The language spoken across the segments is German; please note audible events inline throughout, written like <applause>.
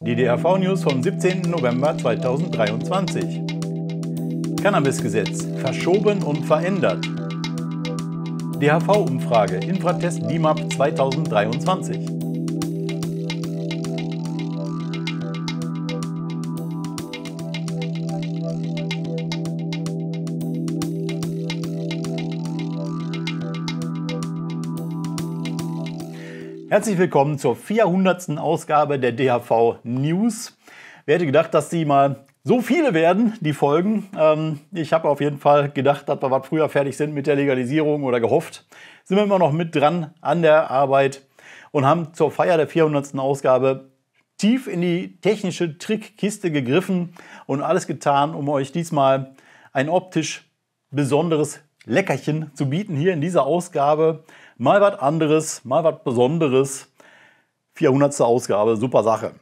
Die DRV-News vom 17. November 2023. Cannabisgesetz verschoben und verändert. DHV-Umfrage Infratest DIMAP 2023. Herzlich willkommen zur 400. Ausgabe der DHV News. Wer hätte gedacht, dass sie mal so viele werden, die Folgen. Ähm, ich habe auf jeden Fall gedacht, dass wir was früher fertig sind mit der Legalisierung oder gehofft. Sind wir immer noch mit dran an der Arbeit und haben zur Feier der 400. Ausgabe tief in die technische Trickkiste gegriffen und alles getan, um euch diesmal ein optisch besonderes Leckerchen zu bieten hier in dieser Ausgabe. Mal was anderes, mal was Besonderes. 400. Ausgabe, super Sache.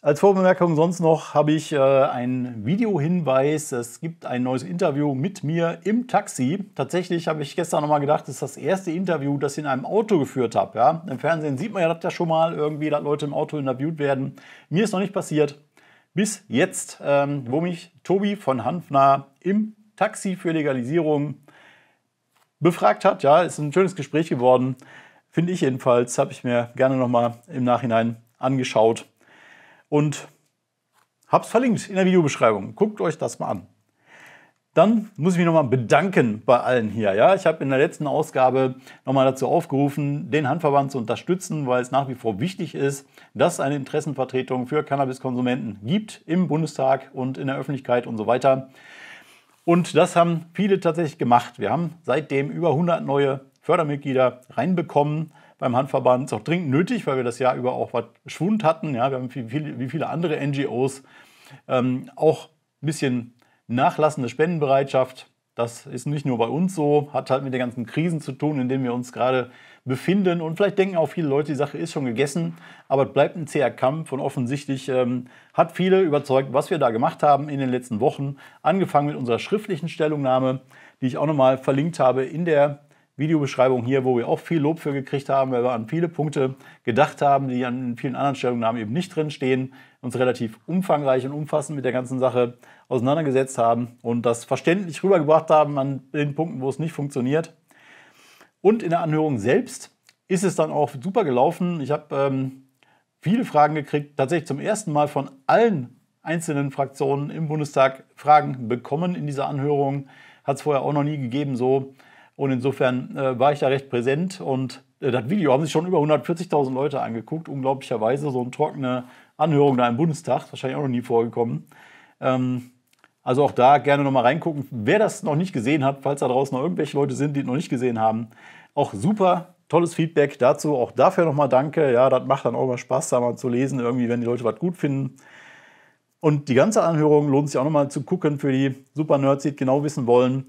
Als Vorbemerkung sonst noch habe ich äh, einen Videohinweis. Es gibt ein neues Interview mit mir im Taxi. Tatsächlich habe ich gestern nochmal gedacht, das ist das erste Interview, das ich in einem Auto geführt habe. Ja? Im Fernsehen sieht man ja das ja schon mal irgendwie, dass Leute im Auto interviewt werden. Mir ist noch nicht passiert. Bis jetzt, ähm, wo mich Tobi von Hanfner im Taxi für Legalisierung befragt hat. Ja, ist ein schönes Gespräch geworden, finde ich jedenfalls. Habe ich mir gerne nochmal im Nachhinein angeschaut und habe es verlinkt in der Videobeschreibung. Guckt euch das mal an. Dann muss ich mich nochmal bedanken bei allen hier. Ja, ich habe in der letzten Ausgabe nochmal dazu aufgerufen, den Handverband zu unterstützen, weil es nach wie vor wichtig ist, dass es eine Interessenvertretung für Cannabiskonsumenten gibt im Bundestag und in der Öffentlichkeit und so weiter. Und das haben viele tatsächlich gemacht. Wir haben seitdem über 100 neue Fördermitglieder reinbekommen beim Handverband. Ist auch dringend nötig, weil wir das Jahr über auch was Schwund hatten. Ja, wir haben wie viele, wie viele andere NGOs ähm, auch ein bisschen nachlassende Spendenbereitschaft. Das ist nicht nur bei uns so, hat halt mit den ganzen Krisen zu tun, in denen wir uns gerade befinden. Und vielleicht denken auch viele Leute, die Sache ist schon gegessen, aber es bleibt ein zäher Kampf und offensichtlich ähm, hat viele überzeugt, was wir da gemacht haben in den letzten Wochen. Angefangen mit unserer schriftlichen Stellungnahme, die ich auch nochmal verlinkt habe in der Videobeschreibung hier, wo wir auch viel Lob für gekriegt haben, weil wir an viele Punkte gedacht haben, die an vielen anderen Stellungnahmen eben nicht drin stehen, uns relativ umfangreich und umfassend mit der ganzen Sache auseinandergesetzt haben und das verständlich rübergebracht haben an den Punkten, wo es nicht funktioniert. Und in der Anhörung selbst ist es dann auch super gelaufen. Ich habe ähm, viele Fragen gekriegt, tatsächlich zum ersten Mal von allen einzelnen Fraktionen im Bundestag Fragen bekommen in dieser Anhörung. Hat es vorher auch noch nie gegeben so. Und insofern äh, war ich da recht präsent und äh, das Video haben sich schon über 140.000 Leute angeguckt. Unglaublicherweise so eine trockene Anhörung da im Bundestag, wahrscheinlich auch noch nie vorgekommen. Ähm, also auch da gerne nochmal reingucken. Wer das noch nicht gesehen hat, falls da draußen noch irgendwelche Leute sind, die es noch nicht gesehen haben, auch super tolles Feedback dazu. Auch dafür nochmal danke. Ja, das macht dann auch immer Spaß, da mal zu lesen, irgendwie, wenn die Leute was gut finden. Und die ganze Anhörung lohnt sich auch nochmal zu gucken für die Super Nerds, die genau wissen wollen.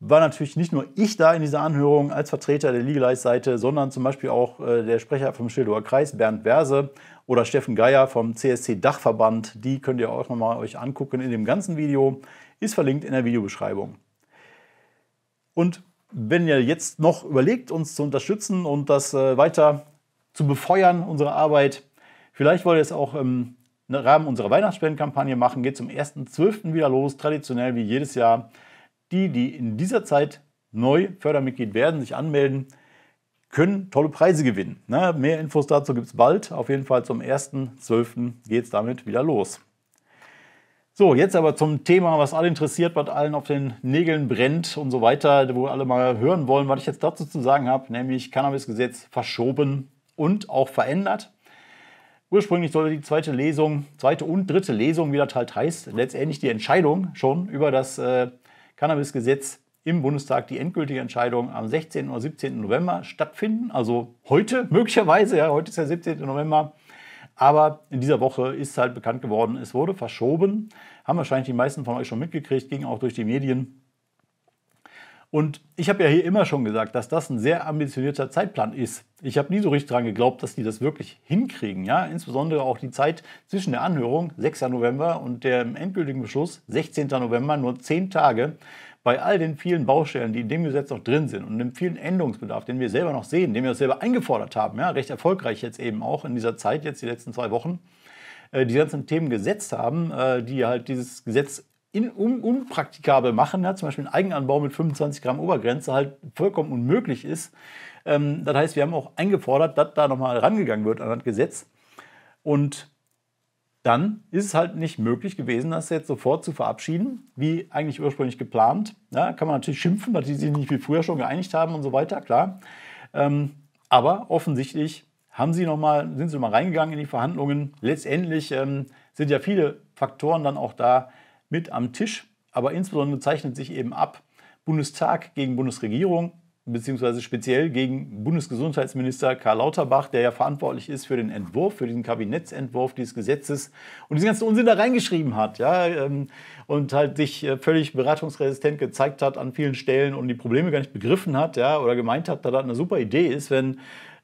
War natürlich nicht nur ich da in dieser Anhörung als Vertreter der Legalize-Seite, sondern zum Beispiel auch äh, der Sprecher vom Schildower Kreis, Bernd Werse oder Steffen Geier vom CSC Dachverband. Die könnt ihr auch nochmal euch angucken in dem ganzen Video. Ist verlinkt in der Videobeschreibung. Und wenn ihr jetzt noch überlegt, uns zu unterstützen und das äh, weiter zu befeuern, unsere Arbeit, vielleicht wollt ihr es auch im Rahmen unserer Weihnachtsspendenkampagne machen. Geht zum 1.12. wieder los, traditionell wie jedes Jahr. Die, die in dieser Zeit neu Fördermitglied werden, sich anmelden, können tolle Preise gewinnen. Na, ne? mehr Infos dazu gibt es bald. Auf jeden Fall zum 1.12. geht es damit wieder los. So, jetzt aber zum Thema, was alle interessiert, was allen auf den Nägeln brennt und so weiter, wo alle mal hören wollen, was ich jetzt dazu zu sagen habe, nämlich Cannabis-Gesetz verschoben und auch verändert. Ursprünglich sollte die zweite Lesung, zweite und dritte Lesung, wie das halt heißt, letztendlich die Entscheidung schon über das äh, Cannabis-Gesetz im Bundestag die endgültige Entscheidung am 16. oder 17. November stattfinden. Also heute <laughs> möglicherweise, ja, heute ist der 17. November. Aber in dieser Woche ist halt bekannt geworden, es wurde verschoben. Haben wahrscheinlich die meisten von euch schon mitgekriegt, ging auch durch die Medien. Und ich habe ja hier immer schon gesagt, dass das ein sehr ambitionierter Zeitplan ist. Ich habe nie so richtig daran geglaubt, dass die das wirklich hinkriegen. Ja? Insbesondere auch die Zeit zwischen der Anhörung, 6. November, und dem endgültigen Beschluss, 16. November, nur zehn Tage bei all den vielen Baustellen, die in dem Gesetz noch drin sind und dem vielen Änderungsbedarf, den wir selber noch sehen, den wir auch selber eingefordert haben, ja, recht erfolgreich jetzt eben auch in dieser Zeit, jetzt die letzten zwei Wochen, äh, die ganzen Themen gesetzt haben, äh, die halt dieses Gesetz in, um, unpraktikabel machen, ja, zum Beispiel ein Eigenanbau mit 25 Gramm Obergrenze halt vollkommen unmöglich ist. Ähm, das heißt, wir haben auch eingefordert, dass da nochmal rangegangen wird an das Gesetz. Und dann ist es halt nicht möglich gewesen, das jetzt sofort zu verabschieden, wie eigentlich ursprünglich geplant. Ja, kann man natürlich schimpfen, weil die sich nicht wie früher schon geeinigt haben und so weiter, klar. Ähm, aber offensichtlich haben sie noch mal, sind sie nochmal reingegangen in die Verhandlungen. Letztendlich ähm, sind ja viele Faktoren dann auch da mit am Tisch, aber insbesondere zeichnet sich eben ab, Bundestag gegen Bundesregierung, beziehungsweise speziell gegen Bundesgesundheitsminister Karl Lauterbach, der ja verantwortlich ist für den Entwurf, für diesen Kabinettsentwurf dieses Gesetzes und diesen ganzen Unsinn da reingeschrieben hat, ja, ähm, und halt sich äh, völlig beratungsresistent gezeigt hat an vielen Stellen und die Probleme gar nicht begriffen hat, ja, oder gemeint hat, dass das eine super Idee ist, wenn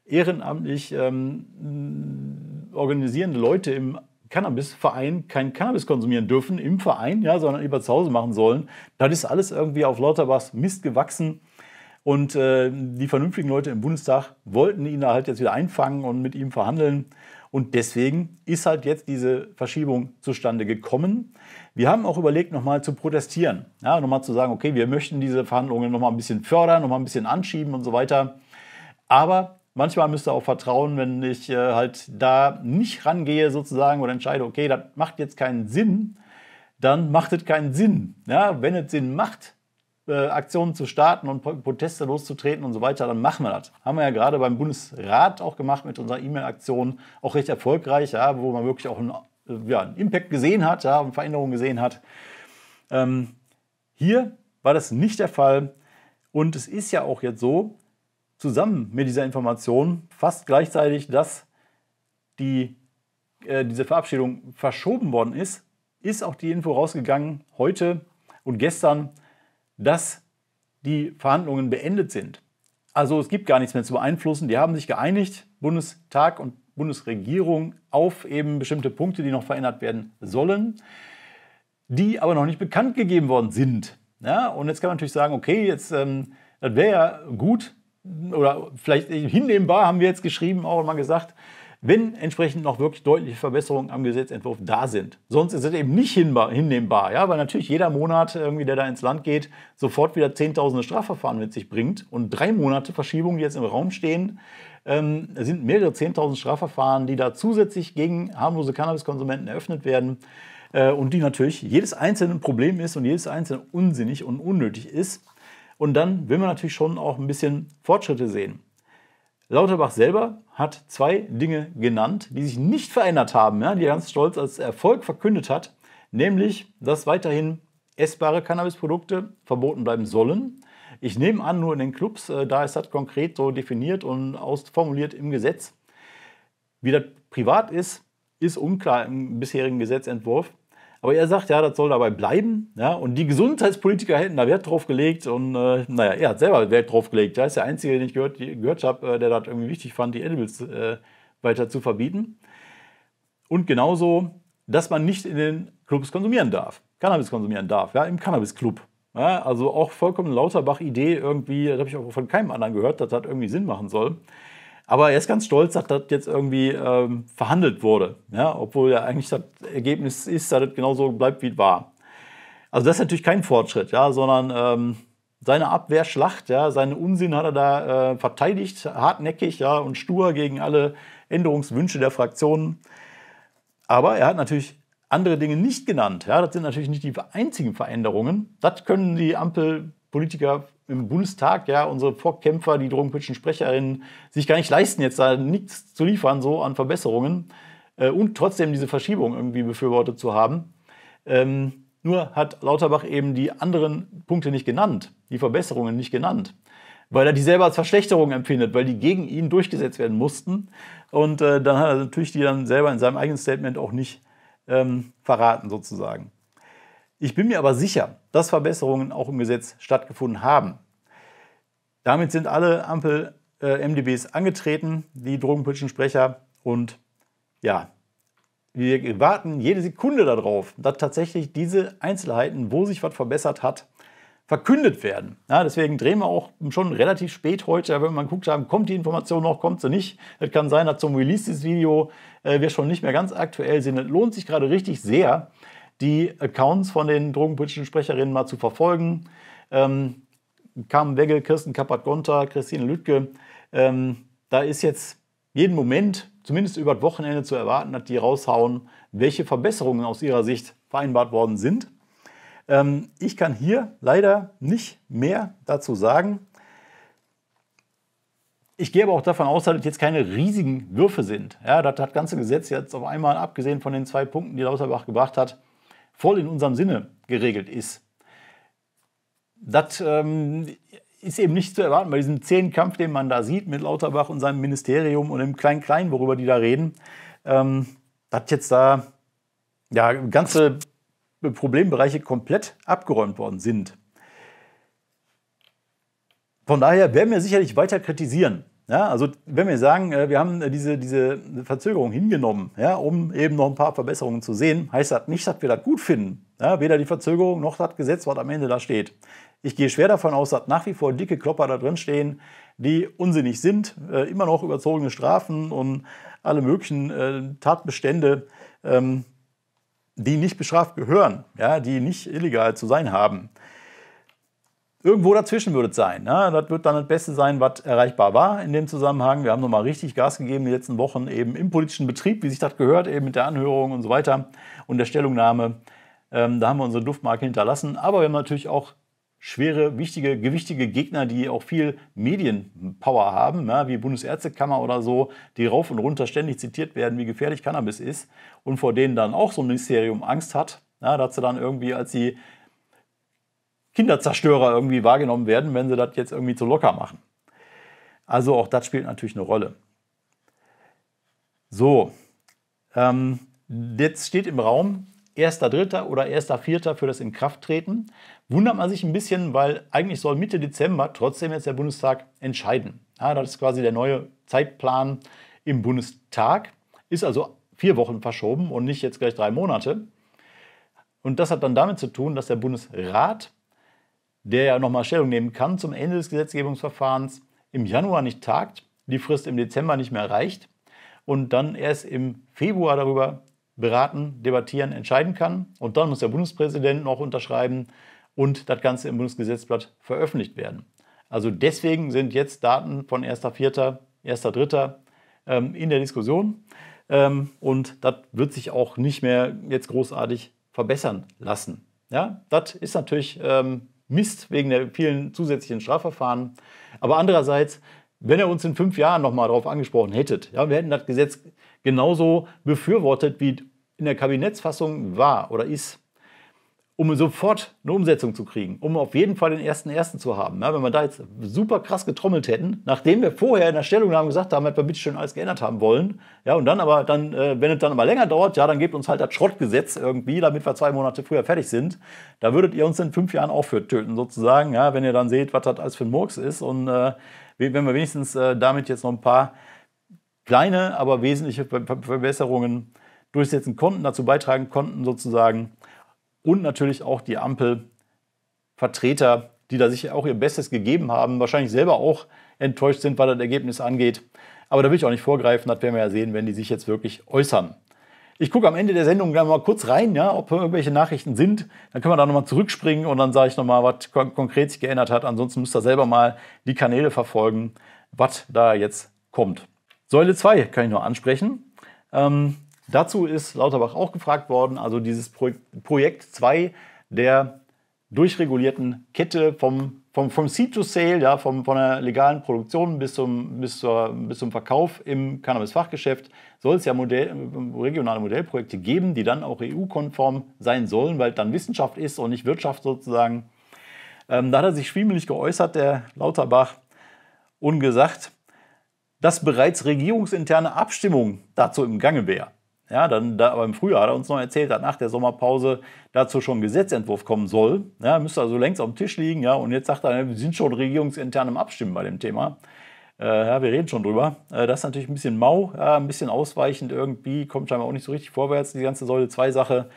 ehrenamtlich ähm, organisierende Leute im Cannabisverein kein Cannabis konsumieren dürfen im Verein, ja, sondern lieber zu Hause machen sollen. Das ist alles irgendwie auf Lauterbachs Mist gewachsen. Und äh, die vernünftigen Leute im Bundestag wollten ihn halt jetzt wieder einfangen und mit ihm verhandeln. Und deswegen ist halt jetzt diese Verschiebung zustande gekommen. Wir haben auch überlegt, nochmal zu protestieren. Ja, nochmal zu sagen, okay, wir möchten diese Verhandlungen nochmal ein bisschen fördern, nochmal ein bisschen anschieben und so weiter. Aber manchmal müsst ihr auch vertrauen, wenn ich äh, halt da nicht rangehe sozusagen oder entscheide, okay, das macht jetzt keinen Sinn, dann macht es keinen Sinn. Ja, wenn es Sinn macht, äh, Aktionen zu starten und Proteste loszutreten und so weiter, dann machen wir das. Haben wir ja gerade beim Bundesrat auch gemacht mit unserer E-Mail-Aktion, auch recht erfolgreich, ja, wo man wirklich auch einen, äh, ja, einen Impact gesehen hat ja, und Veränderungen gesehen hat. Ähm, hier war das nicht der Fall und es ist ja auch jetzt so, zusammen mit dieser Information fast gleichzeitig, dass die, äh, diese Verabschiedung verschoben worden ist, ist auch die Info rausgegangen heute und gestern, dass die Verhandlungen beendet sind. Also es gibt gar nichts mehr zu beeinflussen. Die haben sich geeinigt, Bundestag und Bundesregierung, auf eben bestimmte Punkte, die noch verändert werden sollen, die aber noch nicht bekannt gegeben worden sind. Ja, und jetzt kann man natürlich sagen, okay, jetzt, ähm, das wäre ja gut oder vielleicht äh, hinnehmbar, haben wir jetzt geschrieben, auch mal gesagt, wenn entsprechend noch wirklich deutliche Verbesserungen am Gesetzentwurf da sind. Sonst ist es eben nicht hinnehmbar, ja, weil natürlich jeder Monat, irgendwie, der da ins Land geht, sofort wieder Zehntausende Strafverfahren mit sich bringt. Und drei Monate Verschiebung, die jetzt im Raum stehen, ähm, sind mehrere Zehntausend Strafverfahren, die da zusätzlich gegen harmlose Cannabiskonsumenten eröffnet werden äh, und die natürlich jedes einzelne Problem ist und jedes einzelne unsinnig und unnötig ist. Und dann will man natürlich schon auch ein bisschen Fortschritte sehen. Lauterbach selber hat zwei Dinge genannt, die sich nicht verändert haben, ja, die er ganz stolz als Erfolg verkündet hat, nämlich, dass weiterhin essbare Cannabisprodukte verboten bleiben sollen. Ich nehme an, nur in den Clubs, äh, da ist das konkret so definiert und ausformuliert im Gesetz. Wie das privat ist, ist unklar im bisherigen Gesetzentwurf. Aber er sagt, ja, das soll dabei bleiben. Ja? Und die Gesundheitspolitiker hätten da Wert drauf gelegt. Und äh, naja, er hat selber Wert drauf gelegt. Er ist der Einzige, den ich gehört, gehört habe, äh, der das irgendwie wichtig fand, die Edibles äh, weiter zu verbieten. Und genauso, dass man nicht in den Clubs konsumieren darf. Cannabis konsumieren darf, ja, im Cannabis-Club. Ja, also auch vollkommen Lauterbach-Idee irgendwie, das habe ich auch von keinem anderen gehört, dass das irgendwie Sinn machen soll. Aber er ist ganz stolz, dass das jetzt irgendwie ähm, verhandelt wurde. Ja? Obwohl ja eigentlich das Ergebnis ist, dass das genauso bleibt, wie es war. Also das ist natürlich kein Fortschritt, ja? sondern ähm, seine Abwehrschlacht, ja? seinen Unsinn hat er da äh, verteidigt, hartnäckig ja? und stur gegen alle Änderungswünsche der Fraktionen. Aber er hat natürlich andere Dinge nicht genannt. Ja? Das sind natürlich nicht die einzigen Veränderungen. Das können die Ampelpolitiker im Bundestag ja unsere Vorkämpfer, die drogenpolitischen Sprecherinnen, sich gar nicht leisten, jetzt da nichts zu liefern, so an Verbesserungen äh, und trotzdem diese Verschiebung irgendwie befürwortet zu haben. Ähm, nur hat Lauterbach eben die anderen Punkte nicht genannt, die Verbesserungen nicht genannt, weil er die selber als Verschlechterung empfindet, weil die gegen ihn durchgesetzt werden mussten. Und äh, dann hat er natürlich die dann selber in seinem eigenen Statement auch nicht ähm, verraten, sozusagen. Ich bin mir aber sicher, dass Verbesserungen auch im Gesetz stattgefunden haben. Damit sind alle Ampel-MDBs äh, angetreten, die drogenpolitischen Sprecher. Und ja, wir warten jede Sekunde darauf, dass tatsächlich diese Einzelheiten, wo sich was verbessert hat, verkündet werden. Ja, deswegen drehen wir auch schon relativ spät heute, wenn man guckt haben, kommt die Information noch, kommt sie nicht. Es kann sein, dass zum Release dieses Video äh, wir schon nicht mehr ganz aktuell sind. Es lohnt sich gerade richtig sehr, die Accounts von den drogenpolitischen Sprecherinnen mal zu verfolgen. Ähm, Carmen Wegge, Kirsten Kappert-Gonter, Christine Lüttke. Ähm, da ist jetzt jeden Moment, zumindest über das Wochenende zu erwarten, dass die raushauen, welche Verbesserungen aus ihrer Sicht vereinbart worden sind. Ähm, ich kann hier leider nicht mehr dazu sagen. Ich gehe aber auch davon aus, dass es jetzt keine riesigen Würfe sind. Ja, das, das ganze Gesetz jetzt auf einmal, abgesehen von den zwei Punkten, die Lauterbach gebracht hat, voll in unserem Sinne geregelt ist. Das ähm, ist eben nicht zu erwarten bei diesem Kampf, den man da sieht mit Lauterbach und seinem Ministerium und dem Klein-Klein, worüber die da reden. Ähm, hat jetzt da ja, ganze Problembereiche komplett abgeräumt worden sind. Von daher werden wir sicherlich weiter kritisieren. Ja, also wenn wir sagen, äh, wir haben äh, diese, diese Verzögerung hingenommen, ja, um eben noch ein paar Verbesserungen zu sehen, heißt das nicht, dass wir das gut finden. Ja, weder die Verzögerung noch das Gesetz, was am Ende da steht. Ich gehe schwer davon aus, dass nach wie vor dicke Klopper da drin stehen, die unsinnig sind, äh, immer noch überzogene Strafen und alle möglichen äh, Tatbestände, ähm, die nicht bestraft gehören, ja, die nicht illegal zu sein haben. Irgendwo dazwischen würde es sein. Ne? Das wird dann das Beste sein, was erreichbar war in dem Zusammenhang. Wir haben nochmal richtig Gas gegeben in den letzten Wochen eben im politischen Betrieb, wie sich das gehört, eben mit der Anhörung und so weiter und der Stellungnahme. Ähm, da haben wir unsere Duftmarke hinterlassen. Aber wir haben natürlich auch schwere, wichtige, gewichtige Gegner, die auch viel Medienpower haben, ja, ne, wie Bundesärztekammer oder so, die rauf und runter ständig zitiert werden, wie gefährlich Cannabis ist und vor denen dann auch so ein Ministerium Angst hat, ja, ne, dass sie dann irgendwie als die Kinderzerstörer irgendwie wahrgenommen werden, wenn sie das jetzt irgendwie zu locker machen. Also auch das spielt natürlich eine Rolle. So, ähm, jetzt steht im Raum, 1.3. oder 1.4. für das Inkrafttreten. Wundert man sich ein bisschen, weil eigentlich soll Mitte Dezember trotzdem jetzt der Bundestag entscheiden. Ja, das ist quasi der neue Zeitplan im Bundestag. Ist also vier Wochen verschoben und nicht jetzt gleich drei Monate. Und das hat dann damit zu tun, dass der Bundesrat, der ja nochmal Stellung nehmen kann zum Ende des Gesetzgebungsverfahrens, im Januar nicht tagt, die Frist im Dezember nicht mehr reicht und dann erst im Februar darüber beraten, debattieren, entscheiden kann. Und dann muss der Bundespräsident noch unterschreiben und das Ganze im Bundesgesetzblatt veröffentlicht werden. Also deswegen sind jetzt Daten von 1.4., 1.3. Ähm, in der Diskussion. Ähm, und das wird sich auch nicht mehr jetzt großartig verbessern lassen. Ja, das ist natürlich ähm, Mist wegen der vielen zusätzlichen Strafverfahren. Aber andererseits, wenn ihr uns in fünf Jahren nochmal darauf angesprochen hättet, ja, wir hätten das Gesetz genauso befürwortet, wie in der Kabinettsfassung war oder ist. Um sofort eine Umsetzung zu kriegen, um auf jeden Fall den ersten ersten zu haben. Ja, wenn wir da jetzt super krass getrommelt hätten, nachdem wir vorher in der Stellungnahme gesagt haben, dass wir bitte schön alles geändert haben wollen, ja, und dann aber dann, äh, wenn es dann aber länger dauert, ja, dann gebt uns halt das Schrottgesetz irgendwie, damit wir zwei Monate früher fertig sind. Da würdet ihr uns in fünf Jahren auch für töten, sozusagen, ja, wenn ihr dann seht, was das alles für ein Murks ist und äh, wenn wir wenigstens äh, damit jetzt noch ein paar kleine, aber wesentliche Verbesserungen durchsetzen konnten, dazu beitragen konnten sozusagen. Und natürlich auch die Ampelvertreter, die da sicher auch ihr Bestes gegeben haben, wahrscheinlich selber auch enttäuscht sind, was das Ergebnis angeht. Aber da will ich auch nicht vorgreifen, das werden wir ja sehen, wenn die sich jetzt wirklich äußern. Ich gucke am Ende der Sendung gleich mal kurz rein, ja, ob irgendwelche Nachrichten sind. Dann können wir da nochmal zurückspringen und dann sage ich nochmal, was kon konkret sich geändert hat. Ansonsten müsst ihr selber mal die Kanäle verfolgen, was da jetzt kommt. Säule 2 kann ich noch ansprechen. Ähm, dazu ist Lauterbach auch gefragt worden, also dieses Pro Projekt 2 der durchregulierten Kette vom, vom, vom Seed to Sale, ja, vom, von der legalen Produktion bis zum, bis, zur, bis zum Verkauf im Cannabis-Fachgeschäft, soll es ja Modell, regionale Modellprojekte geben, die dann auch EU-konform sein sollen, weil dann Wissenschaft ist und nicht Wirtschaft sozusagen. Ähm, da hat er sich schwimmelig geäußert, der Lauterbach, und gesagt, dass bereits regierungsinterne Abstimmung dazu im Gange wäre. Ja, dann, da, aber im Frühjahr hat er uns noch erzählt, dass nach der Sommerpause dazu schon ein Gesetzentwurf kommen soll. Ja, müsste also längst auf dem Tisch liegen. Ja, und jetzt sagt er, wir sind schon regierungsintern im Abstimmen bei dem Thema. Äh, ja, wir reden schon drüber. Äh, das ist natürlich ein bisschen mau, ja, ein bisschen ausweichend irgendwie, kommt scheinbar auch nicht so richtig vorwärts, die ganze Säule 2 Sache.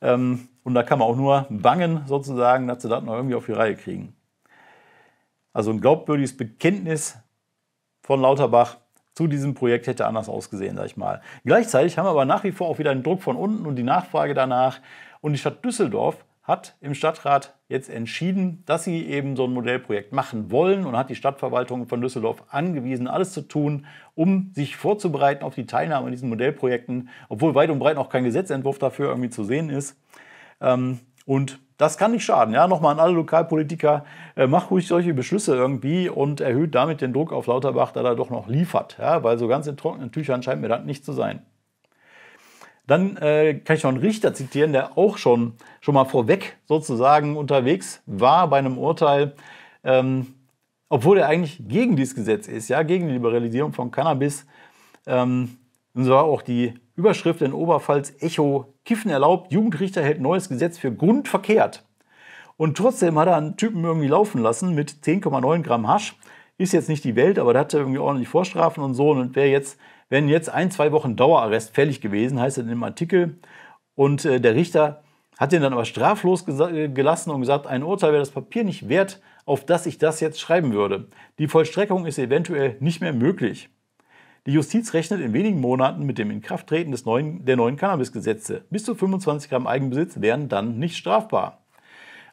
Ähm, und da kann man auch nur bangen, sozusagen, dass sie das noch irgendwie auf die Reihe kriegen. Also ein glaubwürdiges Bekenntnis von Lauterbach zu diesem Projekt hätte anders ausgesehen, sag ich mal. Gleichzeitig haben wir aber nach wie vor auch wieder einen Druck von unten und die Nachfrage danach. Und die Stadt Düsseldorf hat im Stadtrat jetzt entschieden, dass sie eben so ein Modellprojekt machen wollen und hat die Stadtverwaltung von Düsseldorf angewiesen, alles zu tun, um sich vorzubereiten auf die Teilnahme an diesen Modellprojekten, obwohl weit und breit noch kein Gesetzentwurf dafür irgendwie zu sehen ist. Ähm, und das kann nicht schaden. Ja, nochmal an alle Lokalpolitiker, äh, macht ruhig solche Beschlüsse irgendwie und erhöht damit den Druck auf Lauterbach, da er doch noch liefert. Ja, weil so ganz in trockenen Tüchern scheint mir das nicht zu sein. Dann äh, kann ich noch einen Richter zitieren, der auch schon, schon mal vorweg sozusagen unterwegs war bei einem Urteil, ähm, obwohl er eigentlich gegen dieses Gesetz ist, ja, gegen die Liberalisierung von Cannabis. Ähm, und so war auch die Überschrift in Oberpfalz Echo. Kiffen erlaubt, Jugendrichter hält neues Gesetz für grundverkehrt. Und trotzdem hat er einen Typen irgendwie laufen lassen mit 10,9 Gramm Hasch. Ist jetzt nicht die Welt, aber da hat er irgendwie ordentlich Vorstrafen und so. Und wäre jetzt, wenn jetzt ein, zwei Wochen Dauerarrest fällig gewesen, heißt es in dem Artikel. Und äh, der Richter hat den dann aber straflos äh, gelassen und gesagt, ein Urteil wäre das Papier nicht wert, auf das ich das jetzt schreiben würde. Die Vollstreckung ist eventuell nicht mehr möglich. Die Justiz rechnet in wenigen Monaten mit dem Inkrafttreten des neuen, der neuen Cannabisgesetze. Bis zu 25 Gramm Eigenbesitz wären dann nicht strafbar.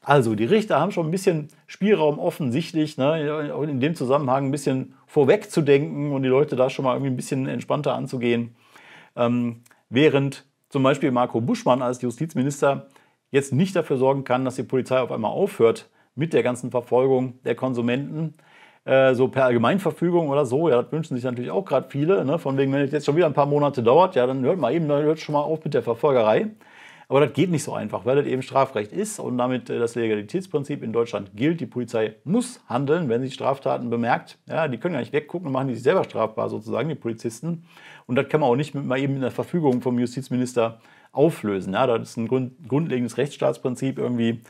Also, die Richter haben schon ein bisschen Spielraum offensichtlich, ne, in dem Zusammenhang ein bisschen vorwegzudenken und die Leute da schon mal irgendwie ein bisschen entspannter anzugehen. Ähm, während zum Beispiel Marco Buschmann als Justizminister jetzt nicht dafür sorgen kann, dass die Polizei auf einmal aufhört mit der ganzen Verfolgung der Konsumenten, äh, so per Allgemeinverfügung oder so, ja, das wünschen sich natürlich auch gerade viele, ne? von wegen, wenn es jetzt schon wieder ein paar Monate dauert, ja, dann hört mal eben, dann hört schon mal auf mit der Verfolgerei. Aber das geht nicht so einfach, weil das eben Strafrecht ist und damit äh, das Legalitätsprinzip in Deutschland gilt. Die Polizei muss handeln, wenn sie Straftaten bemerkt. Ja, die können ja nicht weggucken und machen die sich selber strafbar sozusagen, die Polizisten. Und das kann man auch nicht mit mal eben in der Verfügung vom Justizminister auflösen. Ja, das ist ein grund grundlegendes Rechtsstaatsprinzip irgendwie,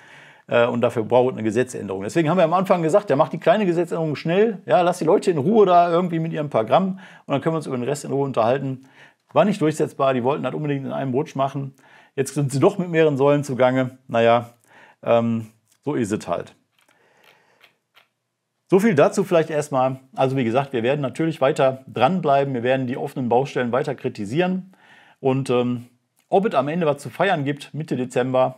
äh, und dafür braucht eine Gesetzänderung. Deswegen haben wir am Anfang gesagt, ja, macht die kleine Gesetzänderung schnell, ja, lasst die Leute in Ruhe da irgendwie mit ihrem Programm und dann können wir uns über den Rest in Ruhe unterhalten. War nicht durchsetzbar, die wollten das halt unbedingt in einem Rutsch machen. Jetzt sind sie doch mit mehreren Säulen zugange. Naja, ähm, so ist es halt. So viel dazu vielleicht erstmal. Also wie gesagt, wir werden natürlich weiter dranbleiben. Wir werden die offenen Baustellen weiter kritisieren. Und ähm, ob es am Ende was zu feiern gibt, Mitte Dezember,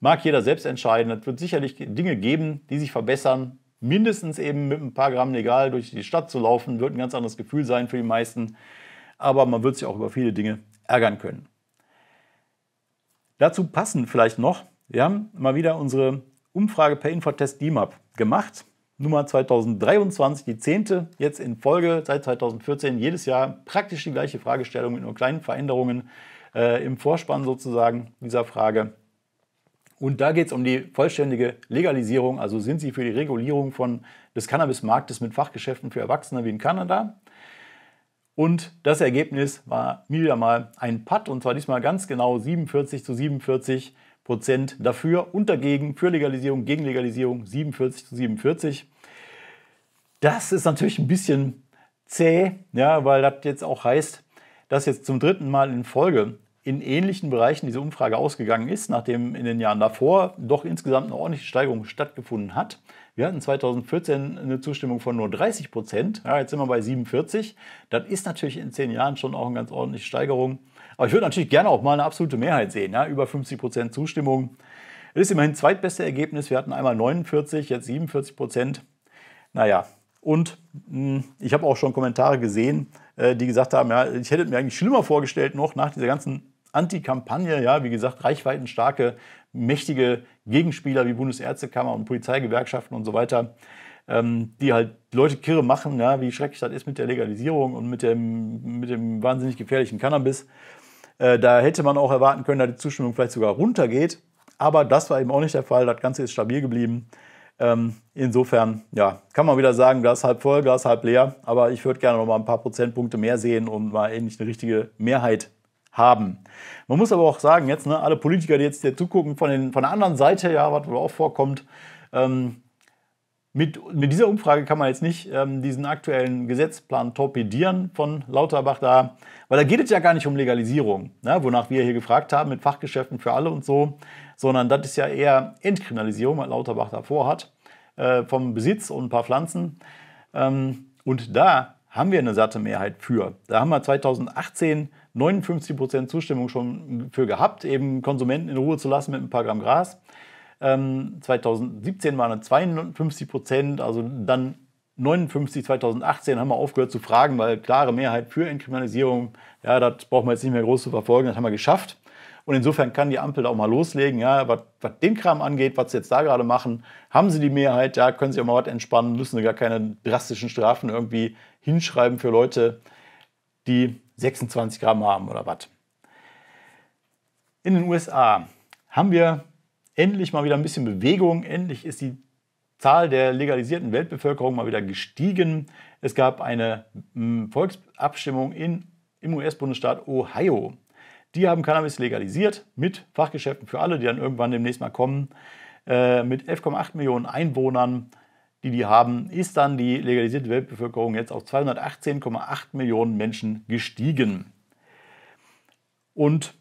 Mag jeder selbst entscheiden. Es wird sicherlich Dinge geben, die sich verbessern. Mindestens eben mit ein paar Gramm legal durch die Stadt zu laufen, wird ein ganz anderes Gefühl sein für die meisten. Aber man wird sich auch über viele Dinge ärgern können. Dazu passen vielleicht noch, wir haben mal wieder unsere Umfrage per Infotest DMAP gemacht. Nummer 2023, die zehnte jetzt in Folge seit 2014, jedes Jahr praktisch die gleiche Fragestellung mit nur kleinen Veränderungen äh, im Vorspann sozusagen dieser Frage. Und da geht es um die vollständige Legalisierung. Also sind Sie für die Regulierung von, des Cannabismarktes mit Fachgeschäften für Erwachsene wie in Kanada? Und das Ergebnis war mir wieder mal ein Patt, und zwar diesmal ganz genau 47 zu 47 Prozent dafür und dagegen, für Legalisierung, gegen Legalisierung 47 zu 47. Das ist natürlich ein bisschen zäh, ja, weil das jetzt auch heißt, dass jetzt zum dritten Mal in Folge in ähnlichen Bereichen diese Umfrage ausgegangen ist, nachdem in den Jahren davor doch insgesamt eine ordentliche Steigerung stattgefunden hat. Wir hatten 2014 eine Zustimmung von nur 30 Prozent, ja, jetzt sind wir bei 47. Das ist natürlich in zehn Jahren schon auch eine ganz ordentliche Steigerung. Aber ich würde natürlich gerne auch mal eine absolute Mehrheit sehen, ja, über 50 Prozent Zustimmung. Das ist immerhin das zweitbeste Ergebnis. Wir hatten einmal 49, jetzt 47 Prozent. Naja, und mh, hm, ich habe auch schon Kommentare gesehen, äh, die gesagt haben, ja, ich hätte mir eigentlich schlimmer vorgestellt noch nach dieser ganzen Anti-Kampagne, ja, wie gesagt, reichweitenstarke, mächtige Gegenspieler wie Bundesärztekammer und Polizeigewerkschaften und so weiter, ähm, die halt Leute kirre machen, ja, wie schrecklich das ist mit der Legalisierung und mit dem, mit dem wahnsinnig gefährlichen Cannabis. Äh, da hätte man auch erwarten können, dass die Zustimmung vielleicht sogar runtergeht. Aber das war eben auch nicht der Fall. Das Ganze ist stabil geblieben. Ähm, insofern, ja, kann man wieder sagen, Glas halb voll, Glas halb leer. Aber ich würde gerne noch mal ein paar Prozentpunkte mehr sehen, und mal endlich eine richtige Mehrheit haben. Man muss aber auch sagen, jetzt ne, alle Politiker, die jetzt hier zugucken, von, den, von der anderen Seite, ja, was wohl auch vorkommt, ähm, mit, mit, dieser Umfrage kann man jetzt nicht ähm, diesen aktuellen Gesetzplan torpedieren von Lauterbach da, weil da geht es ja gar nicht um Legalisierung, ne, wonach wir hier gefragt haben mit Fachgeschäften für alle und so, sondern das ist ja eher Entkriminalisierung, was Lauterbach da vorhat, äh, vom Besitz und ein paar Pflanzen. Ähm, und da haben wir eine satte Mehrheit für. Da haben wir 2018 59% Zustimmung schon für gehabt, eben Konsumenten in Ruhe zu lassen mit ein paar Gramm Gras. Ähm, 2017 waren es 52%, also dann 59, 2018 haben wir aufgehört zu fragen, weil klare Mehrheit für Entkriminalisierung, ja, das brauchen wir jetzt nicht mehr groß zu verfolgen, das haben wir geschafft. Und insofern kann die Ampel da auch mal loslegen, ja, was, was den Kram angeht, was sie jetzt da gerade machen, haben sie die Mehrheit, ja, können sie auch mal was entspannen, müssen sie gar keine drastischen Strafen irgendwie hinschreiben für Leute, die 26 Gramm haben oder was. In den USA haben wir endlich mal wieder ein bisschen Bewegung. Endlich ist die Zahl der legalisierten Weltbevölkerung mal wieder gestiegen. Es gab eine hm, Volksabstimmung in, im US-Bundesstaat Ohio. Die haben Cannabis legalisiert mit Fachgeschäften für alle, die dann irgendwann demnächst mal kommen. Äh, mit 11,8 Millionen Einwohnern die die haben, ist dann die legalisierte Weltbevölkerung jetzt auf 218,8 Millionen Menschen gestiegen. Und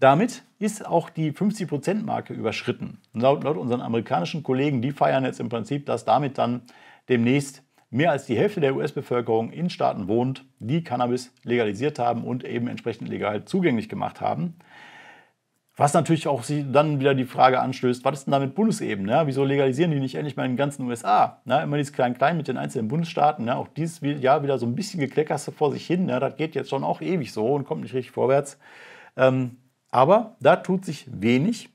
damit ist auch die 50%-Marke überschritten. Laut, laut, unseren amerikanischen Kollegen, die feiern jetzt im Prinzip, dass damit dann demnächst mehr als die Hälfte der US-Bevölkerung in Staaten wohnt, die Cannabis legalisiert haben und eben entsprechend legal zugänglich gemacht haben. Was natürlich auch sie dann wieder die Frage anstößt, was ist denn da mit Bundesebene? Ja? Wieso legalisieren die nicht endlich mal in den ganzen USA? Ja, immer dieses Klein-Klein mit den einzelnen Bundesstaaten. Ja? Auch dieses Jahr wieder so ein bisschen gekleckerst vor sich hin. Das geht jetzt schon auch ewig so und kommt nicht richtig vorwärts. Ähm, aber da tut sich wenig.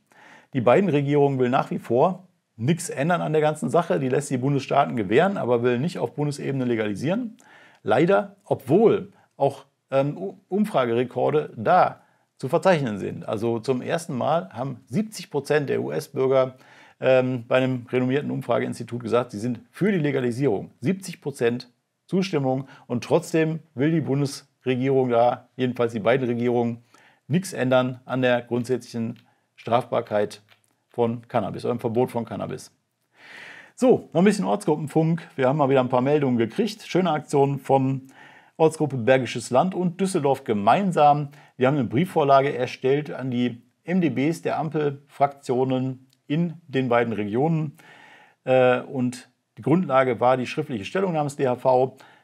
Die beiden Regierungen will nach wie vor nichts ändern an der ganzen Sache. Die lässt die Bundesstaaten gewähren, aber will nicht auf Bundesebene legalisieren. Leider, obwohl auch ähm, Umfragerekorde da sind zu verzeichnen sind. Also zum ersten Mal haben 70 Prozent der US-Bürger ähm, bei einem renommierten Umfrageinstitut gesagt, sie sind für die Legalisierung. 70 Prozent Zustimmung und trotzdem will die Bundesregierung da, jedenfalls die beiden Regierungen, nichts ändern an der grundsätzlichen Strafbarkeit von Cannabis oder im Verbot von Cannabis. So, noch ein bisschen Ortsgruppenfunk. Wir haben mal wieder ein paar Meldungen gekriegt. Schöne Aktion vom Ortsgruppe Bergisches Land und Düsseldorf gemeinsam. Wir haben eine Briefvorlage erstellt an die MDBs der Ampelfraktionen in den beiden Regionen. Äh, und die Grundlage war die schriftliche Stellungnahme des DHV,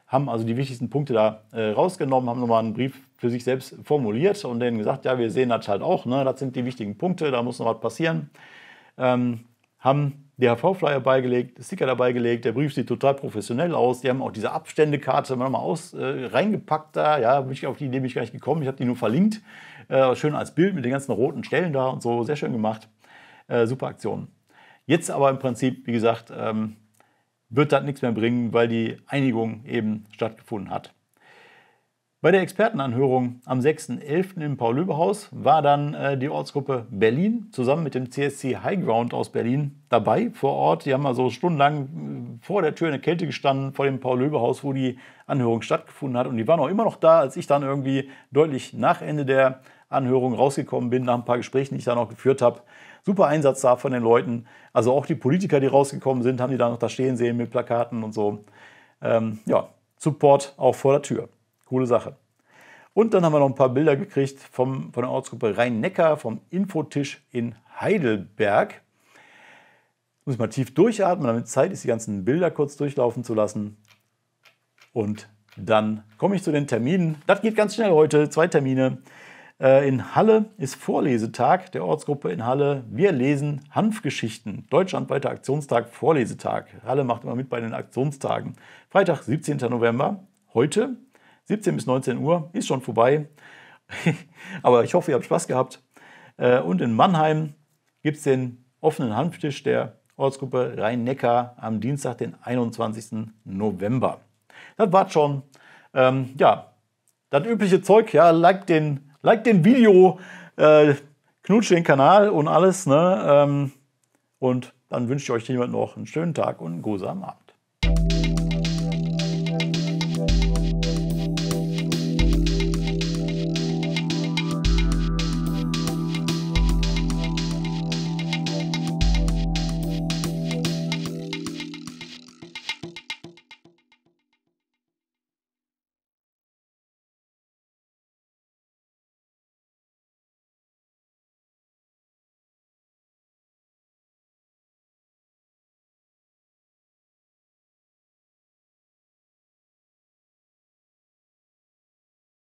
haben also die wichtigsten Punkte da äh, rausgenommen, haben nochmal einen Brief für sich selbst formuliert und denen gesagt, ja, wir sehen das halt auch, ne? das sind die wichtigen Punkte, da muss noch was passieren. Ähm, haben DHV-Flyer beigelegt, Sticker dabei gelegt, der Brief sieht total professionell aus. Die haben auch diese Abständekarte mal aus, äh, reingepackt da. Ja, bin ich auf die Idee bin ich gar nicht gekommen. Ich habe die nur verlinkt. Äh, schön als Bild mit den ganzen roten Stellen da und so. Sehr schön gemacht. Äh, super Aktion. Jetzt aber im Prinzip, wie gesagt, ähm, wird das nichts mehr bringen, weil die Einigung eben stattgefunden hat. Bei der Expertenanhörung am 6.11. im Paul-Löbe-Haus war dann äh, die Ortsgruppe Berlin zusammen mit dem CSC Highground aus Berlin dabei vor Ort. Die haben also stundenlang äh, vor der Tür in der Kälte gestanden, vor dem Paul-Löbe-Haus, wo die Anhörung stattgefunden hat. Und die waren auch immer noch da, als ich dann irgendwie deutlich nach Ende der Anhörung rausgekommen bin, nach ein paar Gesprächen, die ich da noch geführt habe. Super Einsatz da von den Leuten. Also auch die Politiker, die rausgekommen sind, haben die da noch da stehen sehen mit Plakaten und so. Ähm, ja, Support auch vor der Tür. Coole Sache. Und dann haben wir noch ein paar Bilder gekriegt vom, von der Ortsgruppe Rhein-Neckar, vom Infotisch in Heidelberg. Muss ich mal tief durchatmen, damit Zeit ist, die ganzen Bilder kurz durchlaufen zu lassen. Und dann komme ich zu den Terminen. Das geht ganz schnell heute, zwei Termine. Äh, in Halle ist Vorlesetag der Ortsgruppe in Halle. Wir lesen Hanfgeschichten. Deutschlandweiter Aktionstag, Vorlesetag. Halle macht immer mit bei den Aktionstagen. Freitag, 17. November, heute 17 bis 19 Uhr ist schon vorbei. <laughs> Aber ich hoffe, ihr habt Spaß gehabt. Äh, und in Mannheim gibt es den offenen Handtisch der Ortsgruppe Rhein-Neckar am Dienstag, den 21. November. Das war's schon. Ähm, ja, das übliche Zeug, ja, like den, like den Video, äh, knutscht den Kanal und alles. Ne? Ähm, und dann wünsche ich euch jemand noch einen schönen Tag und einen grusamen Abend.